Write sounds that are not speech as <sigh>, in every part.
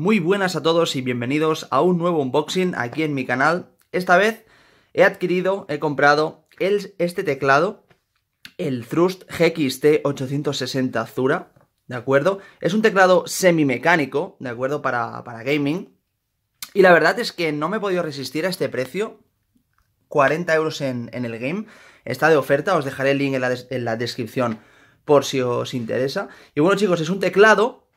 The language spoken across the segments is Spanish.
Muy buenas a todos y bienvenidos a un nuevo unboxing aquí en mi canal. Esta vez he adquirido, he comprado el, este teclado, el Thrust GXT 860 Azura ¿de acuerdo? Es un teclado semimecánico, ¿de acuerdo? Para, gaming. Y la verdad es que no me he podido resistir a este precio, 40 euros en, el game. Está de oferta, os dejaré el link en la, en la descripción por si os interesa. Y bueno chicos, es un teclado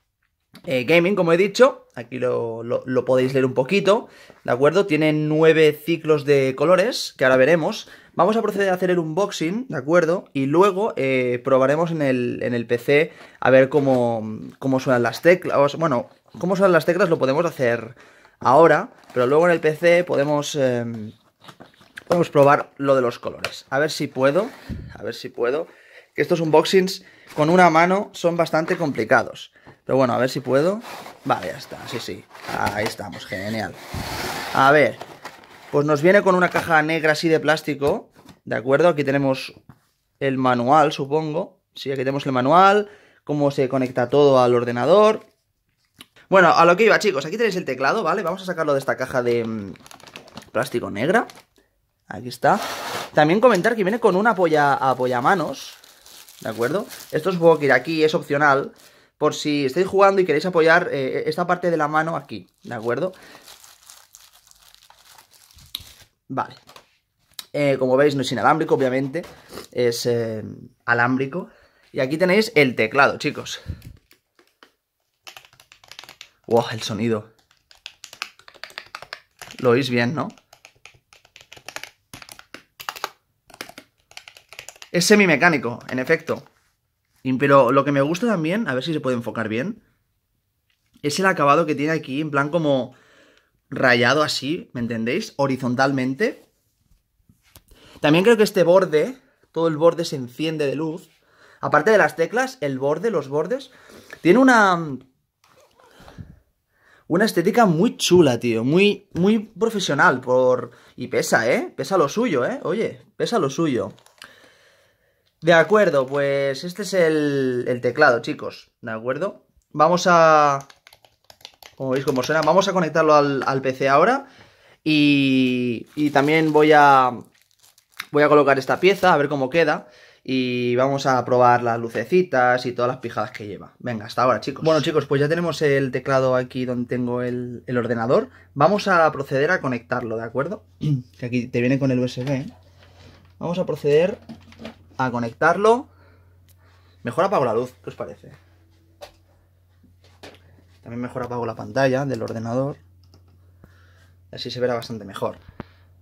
eh, gaming, como he dicho. Aquí lo, podéis leer un poquito, ¿de acuerdo? Tiene nueve ciclos de colores, que ahora veremos. Vamos a proceder a hacer el unboxing, ¿de acuerdo? Y luego eh, probaremos en el, PC a ver cómo, suenan las teclas. Bueno, cómo suenan las teclas lo podemos hacer ahora, pero luego en el PC podemos... Em, podemos probar lo de los colores. A ver si puedo, a ver si puedo que estos unboxings con una mano son bastante complicados. Pero bueno, a ver si puedo. Vale, ya está, sí, sí. Ahí estamos, genial. A ver, pues nos viene con una caja negra así de plástico, ¿de acuerdo? Aquí tenemos el manual, supongo. Sí, aquí tenemos el manual, cómo se conecta todo al ordenador. Bueno, a lo que iba, chicos, aquí tenéis el teclado, ¿vale? Vamos a sacarlo de esta caja de mm, plástico negra. Aquí está. También comentar que viene con una apoyamanos, ¿de acuerdo? Esto voy que aquí es opcional, por si estáis jugando y queréis apoyar eh, eh, esta parte de la mano aquí, ¿de acuerdo? Vale. Eh, como veis, no es inalámbrico, obviamente, es alámbrico. Y aquí tenéis el teclado, chicos. ¡Wow! El sonido. Lo oís bien, ¿no? Es semi mecánico, en efecto. Pero lo que me gusta también, a ver si se puede enfocar bien, es el acabado que tiene aquí, en plan como rayado así, ¿me entendéis? Horizontalmente. También creo que este borde, todo el borde se enciende de luz. Aparte de las teclas, el borde, los bordes, tiene una... Una estética muy chula, tío. Muy, muy profesional por... Y pesa, ¿eh? Pesa lo suyo, ¿eh? Oye, pesa lo suyo. De acuerdo, pues este es el, teclado, chicos. ¿De acuerdo? Vamos a... Como veis como suena, vamos a conectarlo al, PC ahora. Y, también voy a, voy a colocar esta pieza, a ver cómo queda y vamos a probar las lucecitas y todas las pijadas que lleva. Venga, hasta ahora, chicos. Bueno, chicos, pues ya tenemos el teclado aquí donde tengo el, ordenador. Vamos a proceder a conectarlo, ¿de acuerdo? <clears throat> Que aquí te viene con el USB. ¿eh? Vamos a proceder a conectarlo. Mejor apago la luz, ¿qué os parece? También mejor apago la pantalla del ordenador. Así se verá bastante mejor.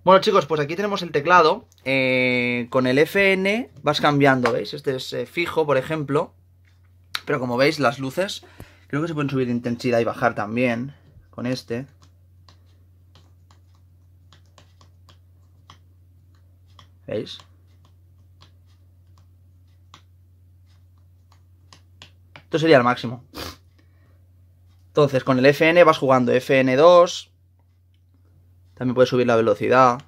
Bueno chicos, pues aquí tenemos el teclado. Eh, con el FN vas cambiando, ¿veis? Este es eh, fijo, por ejemplo. Pero como veis, las luces creo que se pueden subir de intensidad y bajar también con este. ¿Veis? Esto sería el máximo. Entonces, con el FN vas jugando FN2. También puedes subir la velocidad.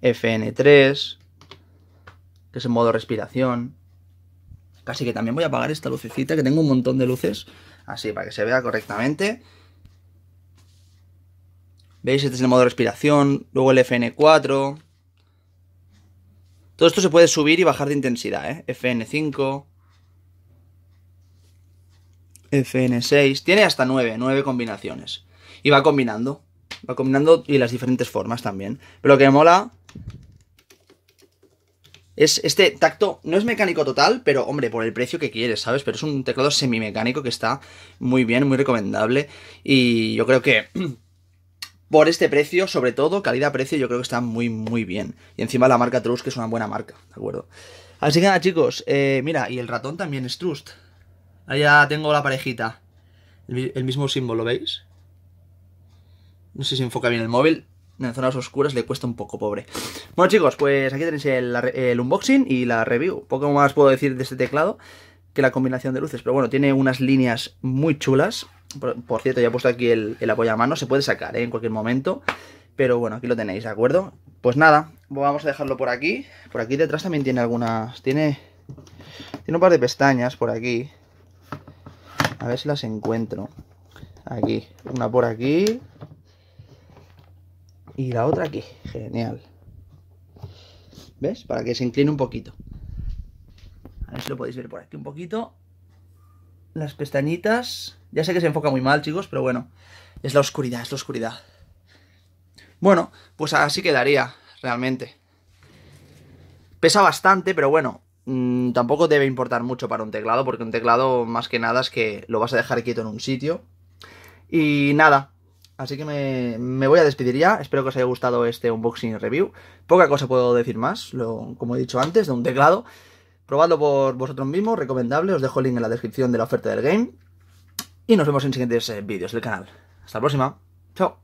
FN3, que es el modo respiración. Casi que también voy a apagar esta lucecita, que tengo un montón de luces, así para que se vea correctamente. ¿Veis? Este es el modo respiración, luego el FN4, todo esto se puede subir y bajar de intensidad, ¿eh? FN5, FN6, tiene hasta 9, 9 combinaciones. Y va combinando, va combinando y las diferentes formas también. Pero lo que mola es este tacto, no es mecánico total, pero hombre, por el precio que quieres, ¿sabes? Pero es un teclado semimecánico que está muy bien, muy recomendable. Y yo creo que <clears throat> por este precio, sobre todo, calidad-precio, yo creo que está muy, muy bien. Y encima la marca Trust, que es una buena marca, ¿de acuerdo? Así que nada, chicos, eh, mira, y el ratón también es Trust. Allá tengo la parejita. El, mismo símbolo, ¿veis? No sé si enfoca bien el móvil. En zonas oscuras le cuesta un poco, pobre. Bueno, chicos, pues aquí tenéis el unboxing y la review. Poco más puedo decir de este teclado que la combinación de luces. Pero bueno, tiene unas líneas muy chulas. Por, cierto, ya he puesto aquí el, el mano Se puede sacar ¿eh? en cualquier momento. Pero bueno, aquí lo tenéis, ¿de acuerdo? Pues nada, vamos a dejarlo por aquí. Por aquí detrás también tiene algunas... Tiene, tiene un par de pestañas por aquí. A ver si las encuentro. Aquí. Una por aquí. Y la otra aquí. Genial. ¿Ves? Para que se incline un poquito a ver si lo podéis ver por aquí un poquito, las pestañitas, ya sé que se enfoca muy mal chicos, pero bueno, es la oscuridad, es la oscuridad. Bueno, pues así quedaría, realmente. Pesa bastante, pero bueno, mm, tampoco debe importar mucho para un teclado, porque un teclado más que nada es que lo vas a dejar quieto en un sitio. Y nada, así que me, voy a despedir ya, espero que os haya gustado este unboxing review. Poca cosa puedo decir más, lo, como he dicho antes, de un teclado. Probadlo por vosotros mismos, recomendable. Os dejo el link en la descripción de la oferta del game. Y nos vemos en siguientes eh, vídeos del canal. Hasta la próxima. Chao.